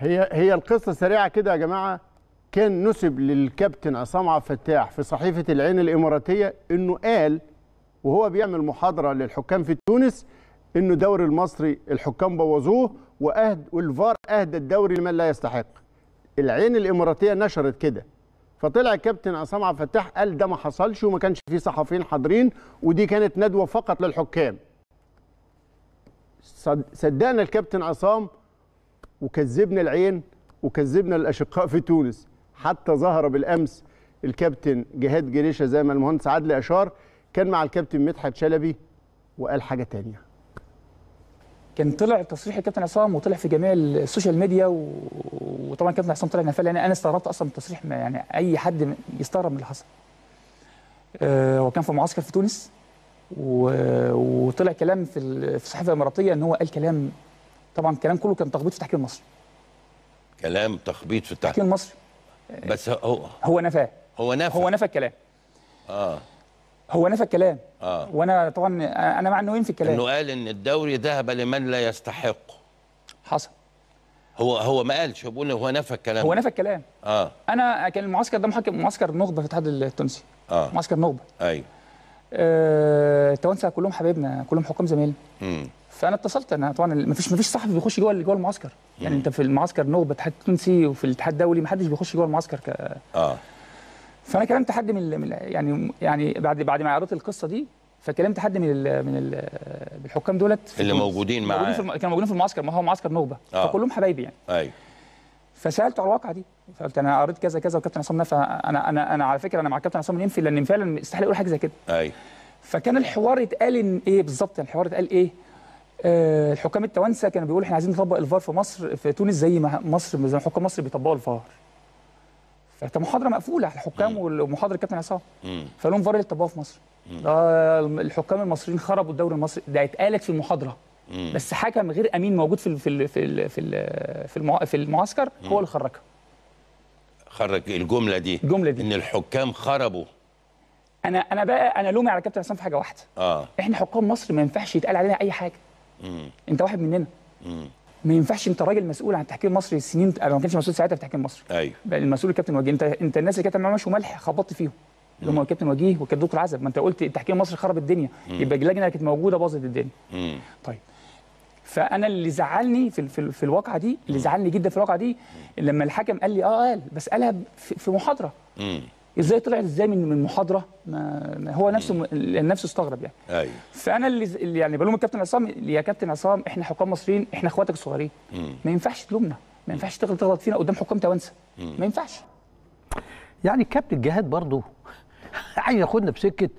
هي هي القصه سريعه كده يا جماعه كان نسب للكابتن عصام عبد الفتاح في صحيفه العين الاماراتيه انه قال وهو بيعمل محاضره للحكام في تونس انه الدوري المصري الحكام بوظوه واهد والفار اهدى الدوري لمن لا يستحق. العين الاماراتيه نشرت كده. فطلع الكابتن عصام عبد الفتاح قال ده ما حصلش وما كانش في صحفيين حاضرين ودي كانت ندوه فقط للحكام. صدقنا الكابتن عصام وكذبنا العين وكذبنا الاشقاء في تونس حتى ظهر بالامس الكابتن جهاد جريشه زي ما المهندس عدلي اشار كان مع الكابتن مدحت شلبي وقال حاجه تانية كان طلع تصريح الكابتن عصام وطلع في جميع السوشيال ميديا و... وطبعا الكابتن عصام طلع نفال يعني انا استغربت اصلا من التصريح يعني اي حد يستغرب من اللي حصل أه هو كان في معسكر في تونس و... وطلع كلام في الصحيفه الاماراتيه ان هو قال كلام طبعا الكلام كله كان تخبيط في التحكيم المصري كلام تخبيط في التحكيم المصري بس هو هو نفاه هو نفى هو نفى الكلام اه هو نفى الكلام اه وانا طبعا انا مع انه ينفي الكلام انه قال ان الدوري ذهب لمن لا يستحقه حصل هو هو ما قالش هو بيقول هو نفى الكلام هو نفى الكلام اه انا كان المعسكر ده محكم معسكر نخبه في الاتحاد التونسي اه معسكر نخبه ايوه التوانسه آه كلهم حبايبنا كلهم حكام زمايلنا فانا اتصلت انا طبعا ما فيش ما فيش صاحبي بيخش جوه جوه المعسكر يعني انت في المعسكر نوبه اتحاد تونسي وفي الاتحاد الدولي ما حدش بيخش جوه المعسكر ك... اه فانا كلمت حد من يعني يعني بعد بعد ما عرضت القصه دي فكلمت حد من الـ من الـ الحكام دولت اللي موجودين معاه موجودين في كانوا موجودين في المعسكر ما هو معسكر نوبه آه. فكلهم حبايبي يعني ايوه فسالته على الواقعه دي فقلت انا قريت كذا كذا وكابتن عصام نفى انا انا انا على فكره انا مع كابتن عصام ينفي لان فعلا استحاله اقول حاجه زي كده ايوه فكان الحوار اتقال ايه بالظبط يعني الحوار اتقال ايه آه، الحكام التوانسه كانوا بيقولوا احنا عايزين نطبق الفار في مصر في تونس زي ما مصر زي ما حكام مصر بيطبقوا الفار فكانت محاضره مقفوله على الحكام ومحاضره الكابتن عصام فقالوا الفار اللي طبقوه في مصر الحكام المصريين خربوا الدوري المصري ده اتقالت في المحاضره بس حكم غير امين موجود في ال في في في ال في المعسكر هو اللي خرجها خرج الجمله دي الجمله دي ان الحكام خربوا انا انا بقى انا لومي على كابتن عصام في حاجه واحده اه احنا حكام مصر ما ينفعش يتقال علينا اي حاجه انت واحد مننا ما ينفعش انت راجل مسؤول عن تحكيم مصر السنين انا ما كانش مسؤول ساعتها في تحكيم مصر ايوه المسؤول الكابتن وجيه انت انت الناس اللي كانت معاه مش وملح خبطت فيهم اللي هم الكابتن وجيه والكابتن دكتور عزب ما انت قلت تحكيم مصر خرب الدنيا مم. يبقى اللجنه اللي كانت موجوده باظت الدنيا مم. طيب فانا اللي زعلني في في, في الواقعه دي اللي زعلني جدا في الواقعه دي لما الحكم قال لي اه قال بس قالها في محاضره مم. ازاي طلعت ازاي من من محاضره ما هو نفسه نفسه استغرب يعني ايوه فانا اللي يعني بلوم الكابتن عصام يا كابتن عصام احنا حكام مصريين احنا اخواتك الصغيرين ما ينفعش تلومنا ما ينفعش تغلط فينا قدام حكام توانسه ما ينفعش يعني الكابتن جهاد برضه عايز ياخدنا بسكه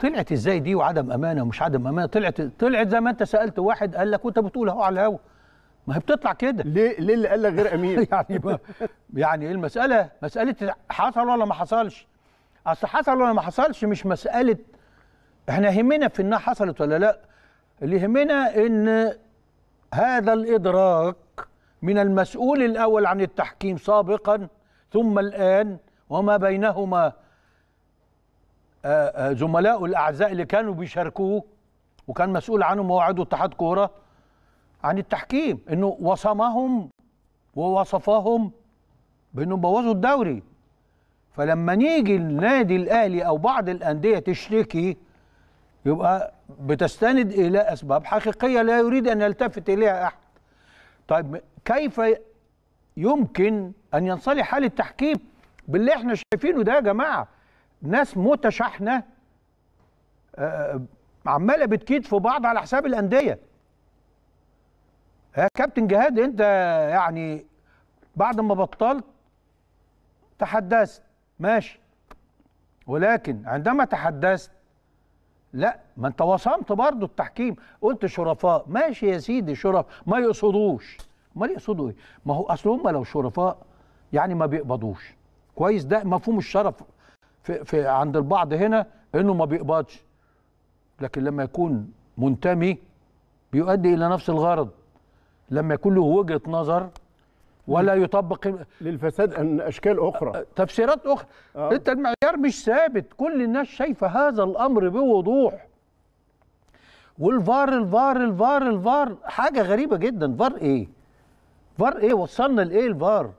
طلعت ازاي دي وعدم امانه ومش عدم امانه طلعت طلعت زي ما انت سالت واحد قال لك وانت بتقول اهو على الهوا ما هي بتطلع كده ليه ليه اللي قال لك غير امين يعني ما يعني ايه المساله مساله حصل ولا ما حصلش اصل حصل ولا ما حصلش مش مساله احنا يهمنا في انها حصلت ولا لا اللي يهمنا ان هذا الادراك من المسؤول الاول عن التحكيم سابقا ثم الان وما بينهما آه، آه، زملاء الاعزاء اللي كانوا بيشاركوه وكان مسؤول عنهم وهو عضو اتحاد كوره عن التحكيم انه وصمهم ووصفهم بانهم بوظوا الدوري فلما نيجي النادي الاهلي او بعض الانديه تشتكي يبقى بتستند الى اسباب حقيقيه لا يريد ان يلتفت اليها احد طيب كيف يمكن ان ينصلح حال التحكيم باللي احنا شايفينه ده يا جماعه ناس متشحنه آه، عماله بتكيد في بعض على حساب الانديه كابتن جهاد انت يعني بعد ما بطلت تحدثت ماشي ولكن عندما تحدثت لا ما انت وصمت برضه التحكيم قلت شرفاء ماشي يا سيدي شرف ما يقصدوش امال يقصدوا ايه ما هو اصل هم لو شرفاء يعني ما بيقبضوش كويس ده مفهوم الشرف في, في عند البعض هنا انه ما بيقبضش لكن لما يكون منتمي بيؤدي الى نفس الغرض لما يكون له وجهه نظر ولا يطبق للفساد ان اشكال اخرى تفسيرات اخرى آه. انت المعيار مش ثابت كل الناس شايفه هذا الامر بوضوح والفار الفار الفار الفار حاجه غريبه جدا فار ايه فار ايه وصلنا لايه الفار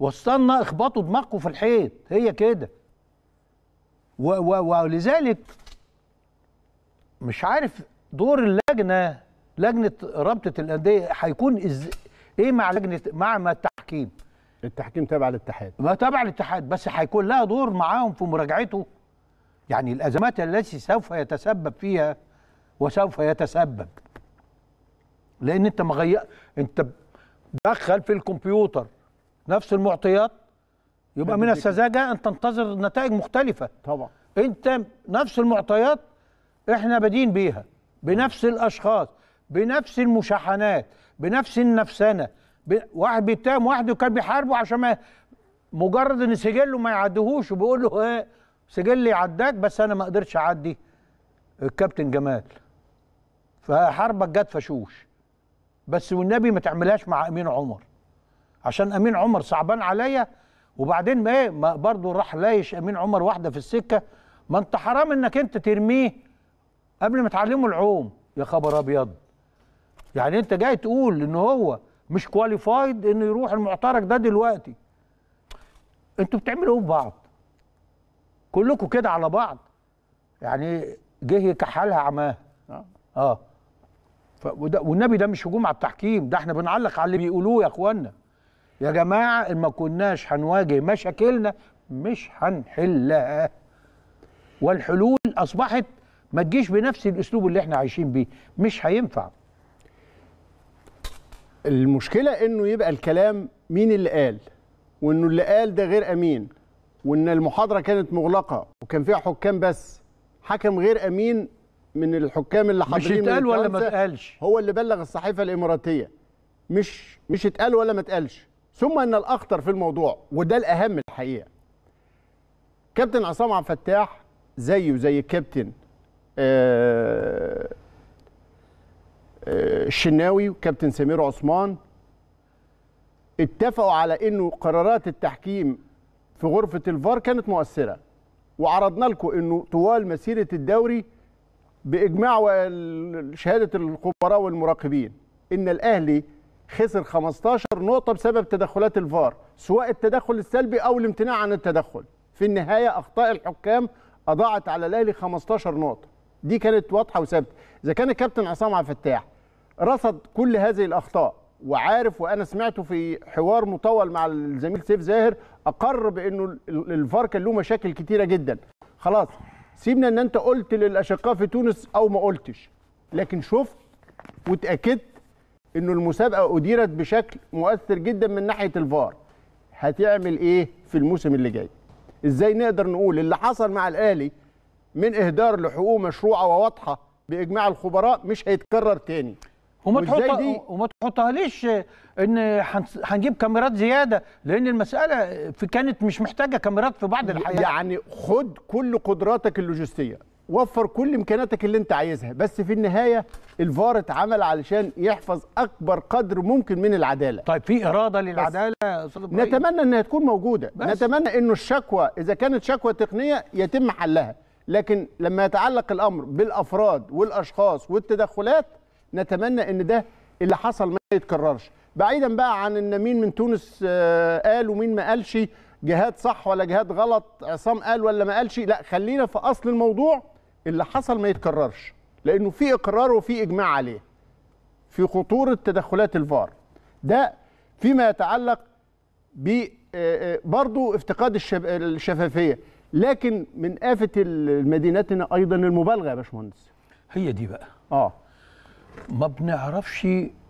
وصلنا اخبطوا دماغكم في الحيط هي كده ولذلك مش عارف دور اللجنه لجنه رابطه الانديه هيكون إز... ايه مع لجنه مع التحكيم التحكيم تابع للاتحاد ما تابع للاتحاد بس هيكون لها دور معاهم في مراجعته يعني الازمات التي سوف يتسبب فيها وسوف يتسبب لان انت مغير انت دخل في الكمبيوتر نفس المعطيات يبقى من السذاجه ان تنتظر نتائج مختلفه طبعا انت نفس المعطيات احنا بدين بيها بنفس الاشخاص بنفس المشاحنات بنفس النفسنه واحد بيتهم واحد وكان بيحاربه عشان ما مجرد ان سجله ما يعدهوش وبيقول له ايه سجلي عداك بس انا ما قدرتش اعدي الكابتن جمال فحربك جت فشوش بس والنبي ما تعملهاش مع امين عمر عشان امين عمر صعبان عليا وبعدين ما ايه ما برضه راح لايش امين عمر واحده في السكه ما انت حرام انك انت ترميه قبل ما تعلمه العوم يا خبر ابيض يعني انت جاي تقول ان هو مش كواليفايد انه يروح المعترك ده دلوقتي انتوا بتعملوا ايه في بعض كلكم كده على بعض يعني جه كحالها عماه اه اه والنبي ده مش هجوم على التحكيم ده احنا بنعلق على اللي بيقولوه يا اخوانا يا جماعه ان ما كناش هنواجه مشاكلنا مش هنحلها والحلول اصبحت ما تجيش بنفس الاسلوب اللي احنا عايشين بيه مش هينفع المشكله انه يبقى الكلام مين اللي قال وانه اللي قال ده غير امين وان المحاضره كانت مغلقه وكان فيها حكام بس حكم غير امين من الحكام اللي حاضرين مش اتقال ولا ما اتقالش هو اللي بلغ الصحيفه الاماراتيه مش مش اتقال ولا ما اتقالش ثم ان الاخطر في الموضوع وده الاهم الحقيقه كابتن عصام عبد الفتاح زيه زي الكابتن آه آه، الشناوي وكابتن سمير عثمان اتفقوا على انه قرارات التحكيم في غرفه الفار كانت مؤثره وعرضنا لكم انه طوال مسيره الدوري باجماع شهاده الخبراء والمراقبين ان الاهلي خسر 15 نقطه بسبب تدخلات الفار سواء التدخل السلبي او الامتناع عن التدخل في النهايه اخطاء الحكام اضاعت على الاهلي 15 نقطه دي كانت واضحه وثابته اذا كان الكابتن عصام عبد الفتاح رصد كل هذه الاخطاء وعارف وانا سمعته في حوار مطول مع الزميل سيف زاهر اقر بانه الفار كان له مشاكل كتيره جدا خلاص سيبنا ان انت قلت للاشقاء في تونس او ما قلتش لكن شفت واتاكدت انه المسابقه اديرت بشكل مؤثر جدا من ناحيه الفار هتعمل ايه في الموسم اللي جاي ازاي نقدر نقول اللي حصل مع الاهلي من اهدار لحقوق مشروعه وواضحه باجماع الخبراء مش هيتكرر تاني وما تحط وما تحطها ليش ان هنجيب كاميرات زياده لان المساله في كانت مش محتاجه كاميرات في بعض الحياه يعني خد كل قدراتك اللوجستيه وفر كل امكاناتك اللي انت عايزها بس في النهايه الفار اتعمل علشان يحفظ اكبر قدر ممكن من العداله طيب في اراده للعداله نتمنى انها تكون موجوده بس. نتمنى انه الشكوى اذا كانت شكوى تقنيه يتم حلها لكن لما يتعلق الامر بالافراد والاشخاص والتدخلات نتمنى ان ده اللي حصل ما يتكررش بعيدا بقى عن ان مين من تونس آه، قال ومين ما قالش جهاد صح ولا جهاد غلط عصام قال ولا ما قالش لا خلينا في اصل الموضوع اللي حصل ما يتكررش لانه في اقرار وفي اجماع عليه في خطوره تدخلات الفار ده فيما يتعلق ب آه، آه، برضه افتقاد الشفافيه لكن من آفة المدينتنا أيضا المبالغة يا باشمهندس هي دي بقى اه ما بنعرفش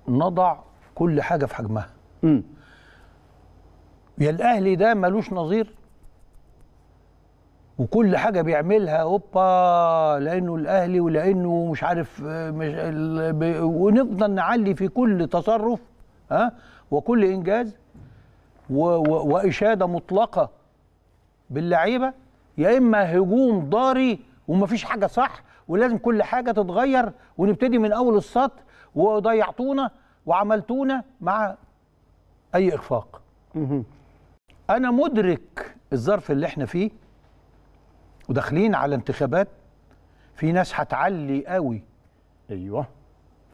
نضع كل حاجه في حجمها م. يا الاهلي ده ملوش نظير وكل حاجه بيعملها اوبا لانه الاهلي ولانه مش عارف مش ونفضل نعلي في كل تصرف ها وكل انجاز و و واشاده مطلقه باللعيبه يا اما هجوم ضاري ومفيش حاجه صح ولازم كل حاجه تتغير ونبتدي من اول السطر وضيعتونا وعملتونا مع اي اخفاق انا مدرك الظرف اللي احنا فيه وداخلين على انتخابات في ناس هتعلي قوي ايوه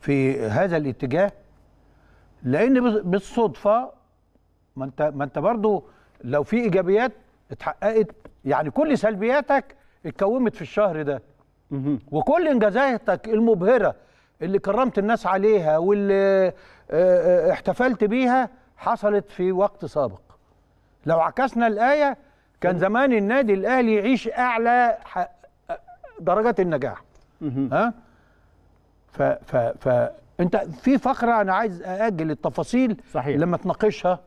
في هذا الاتجاه لان بالصدفه ما انت ما انت برضه لو في ايجابيات اتحققت يعني كل سلبياتك اتكومت في الشهر ده وكل انجازاتك المبهره اللي كرمت الناس عليها واللي آه، آه، احتفلت بيها حصلت في وقت سابق لو عكسنا الايه كان زمان النادي الاهلي يعيش اعلى آه، درجات النجاح ها ف ف ف انت في فقره انا عايز ااجل التفاصيل صحيح. لما تناقشها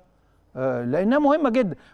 لانها مهمه جدا